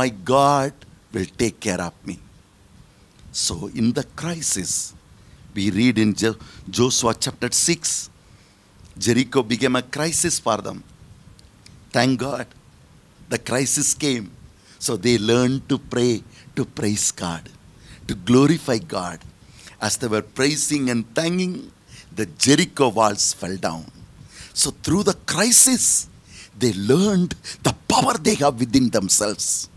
my God will take care of me. So in the crisis, we read in Joshua chapter 6, Jericho became a crisis for them. Thank God, the crisis came. So they learned to pray, to praise God, to glorify God. As they were praising and thanking, the Jericho walls fell down. So through the crisis, they learned the power they have within themselves.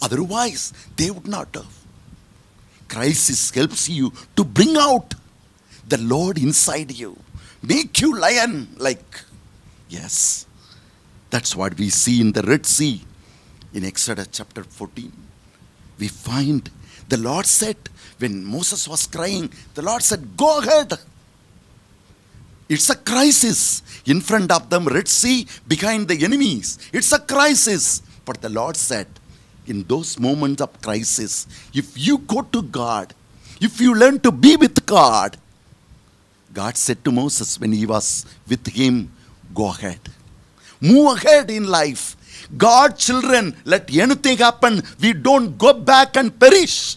Otherwise, they would not have. Crisis helps you to bring out the Lord inside you, make you lion like. Yes, that's what we see in the Red Sea in Exodus chapter 14. We find the Lord said, when Moses was crying, the Lord said, Go ahead. It's a crisis. In front of them, Red Sea, behind the enemies. It's a crisis. But the Lord said, in those moments of crisis, if you go to God, if you learn to be with God, God said to Moses when he was with him, Go ahead. Move ahead in life. God, children, let anything happen. We don't go back and perish.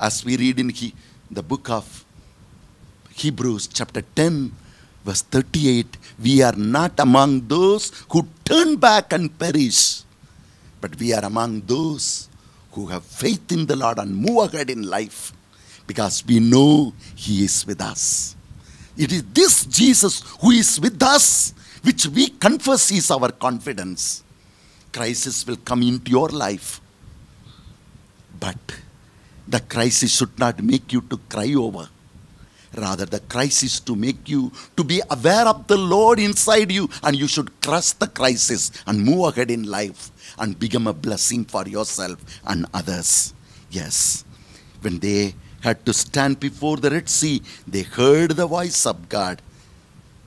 As we read in he, the book of Hebrews, chapter 10, verse 38, we are not among those who turn back and perish but we are among those who have faith in the Lord and move ahead in life because we know He is with us. It is this Jesus who is with us, which we confess is our confidence. Crisis will come into your life, but the crisis should not make you to cry over Rather, the crisis to make you to be aware of the Lord inside you, and you should crush the crisis and move ahead in life and become a blessing for yourself and others. Yes, when they had to stand before the Red Sea, they heard the voice of God.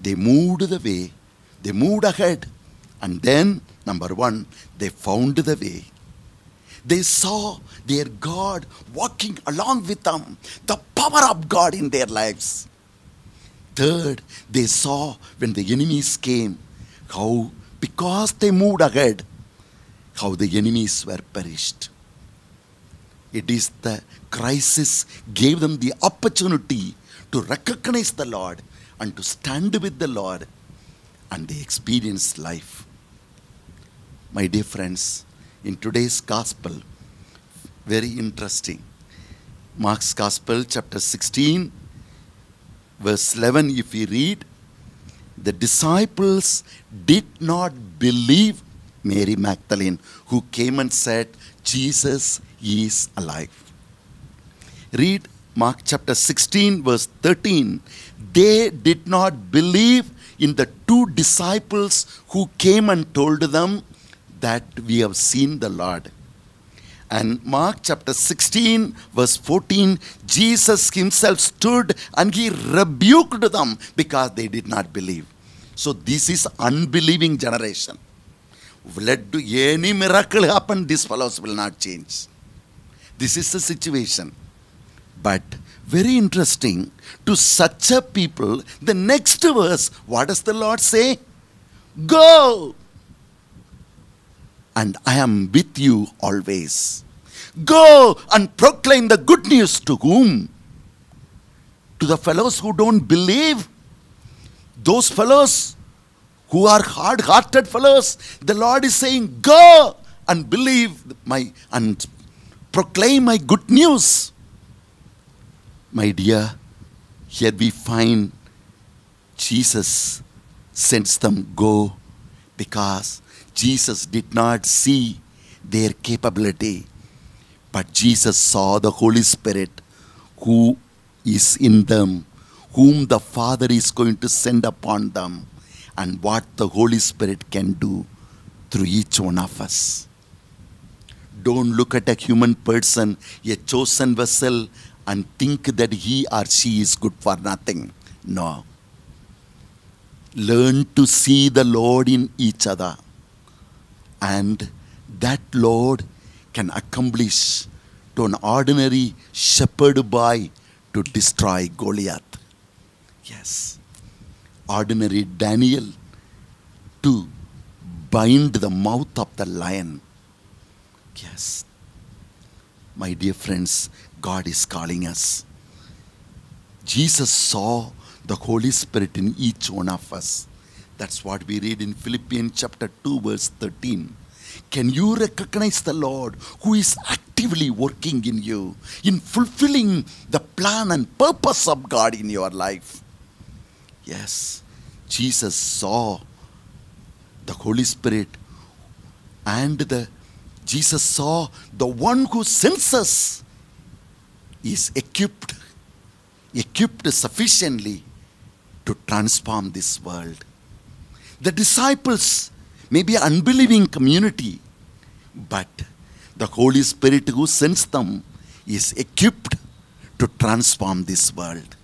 They moved the way, they moved ahead, and then, number one, they found the way. They saw their God walking along with them, the power of God in their lives. Third, they saw when the enemies came, how because they moved ahead, how the enemies were perished. It is the crisis gave them the opportunity to recognize the Lord and to stand with the Lord and they experienced life. My dear friends, in today's gospel. Very interesting. Mark's gospel, chapter 16, verse 11, if we read, the disciples did not believe Mary Magdalene, who came and said, Jesus is alive. Read Mark chapter 16, verse 13. They did not believe in the two disciples who came and told them, that we have seen the Lord. And Mark chapter 16, verse 14, Jesus himself stood and he rebuked them because they did not believe. So this is unbelieving generation. Let any miracle happen, these fellows will not change. This is the situation. But very interesting, to such a people, the next verse, what does the Lord say? Go! and I am with you always. Go and proclaim the good news to whom? To the fellows who don't believe. Those fellows who are hard hearted fellows. The Lord is saying, Go and believe my and proclaim my good news. My dear, here we find Jesus sends them go because Jesus did not see their capability, but Jesus saw the Holy Spirit who is in them, whom the Father is going to send upon them, and what the Holy Spirit can do through each one of us. Don't look at a human person, a chosen vessel, and think that he or she is good for nothing. No. Learn to see the Lord in each other. And that Lord can accomplish to an ordinary shepherd boy to destroy Goliath. Yes. Ordinary Daniel to bind the mouth of the lion. Yes. My dear friends, God is calling us. Jesus saw the Holy Spirit in each one of us. That's what we read in Philippians chapter 2, verse 13. Can you recognize the Lord who is actively working in you, in fulfilling the plan and purpose of God in your life? Yes, Jesus saw the Holy Spirit and the Jesus saw the one who senses is equipped, equipped sufficiently to transform this world. The disciples may be an unbelieving community, but the Holy Spirit who sends them is equipped to transform this world.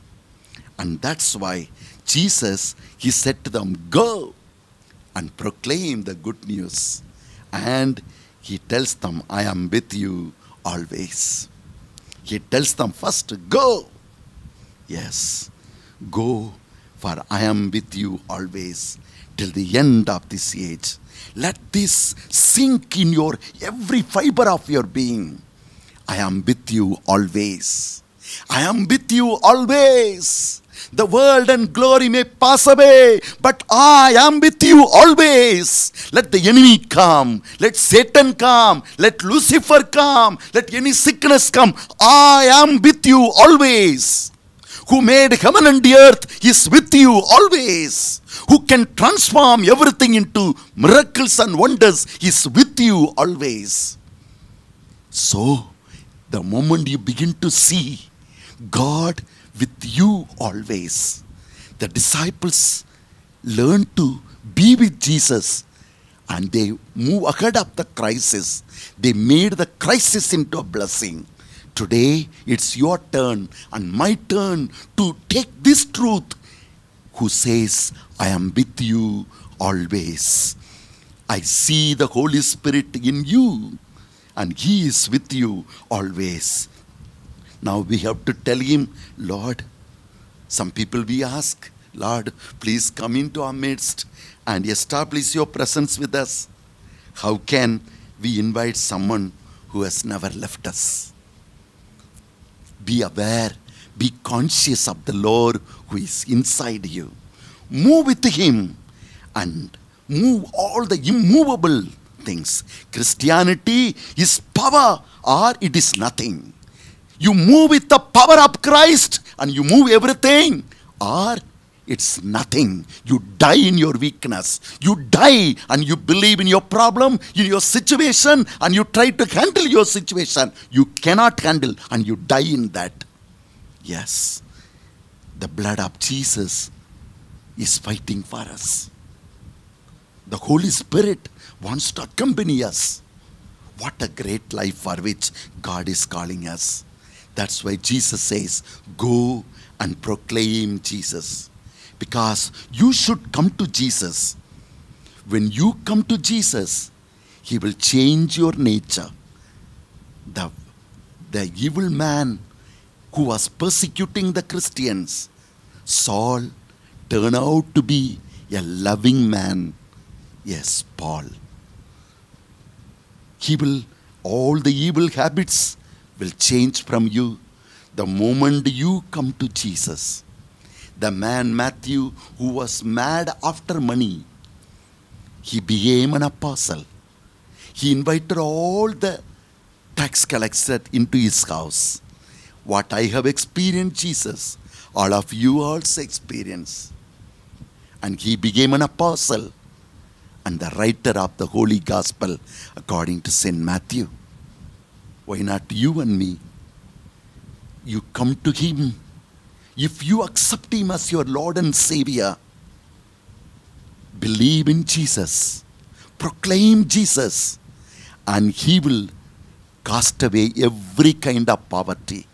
And that's why Jesus, he said to them, Go and proclaim the good news. And he tells them, I am with you always. He tells them first, Go. Yes, go, for I am with you always till the end of this age. Let this sink in your every fiber of your being. I am with you always. I am with you always. The world and glory may pass away, but I am with you always. Let the enemy come, let Satan come, let Lucifer come, let any sickness come. I am with you always who made heaven and the earth is with you always. Who can transform everything into miracles and wonders is with you always. So, the moment you begin to see God with you always, the disciples learn to be with Jesus and they move ahead of the crisis. They made the crisis into a blessing. Today, it's your turn and my turn to take this truth who says, I am with you always. I see the Holy Spirit in you and He is with you always. Now we have to tell Him, Lord, some people we ask, Lord, please come into our midst and establish your presence with us. How can we invite someone who has never left us? Be aware, be conscious of the Lord who is inside you. Move with Him and move all the immovable things. Christianity is power or it is nothing. You move with the power of Christ and you move everything or it's nothing. You die in your weakness. You die and you believe in your problem, in your situation, and you try to handle your situation. You cannot handle and you die in that. Yes, the blood of Jesus is fighting for us. The Holy Spirit wants to accompany us. What a great life for which God is calling us. That's why Jesus says, Go and proclaim Jesus. Because you should come to Jesus. When you come to Jesus, He will change your nature. The, the evil man who was persecuting the Christians, Saul, turned out to be a loving man. Yes, Paul. He will, all the evil habits will change from you the moment you come to Jesus the man Matthew, who was mad after money, he became an apostle. He invited all the tax collectors into his house. What I have experienced, Jesus, all of you also experience. And he became an apostle and the writer of the Holy Gospel according to St. Matthew. Why not you and me? You come to him if you accept Him as your Lord and Savior, believe in Jesus, proclaim Jesus, and He will cast away every kind of poverty.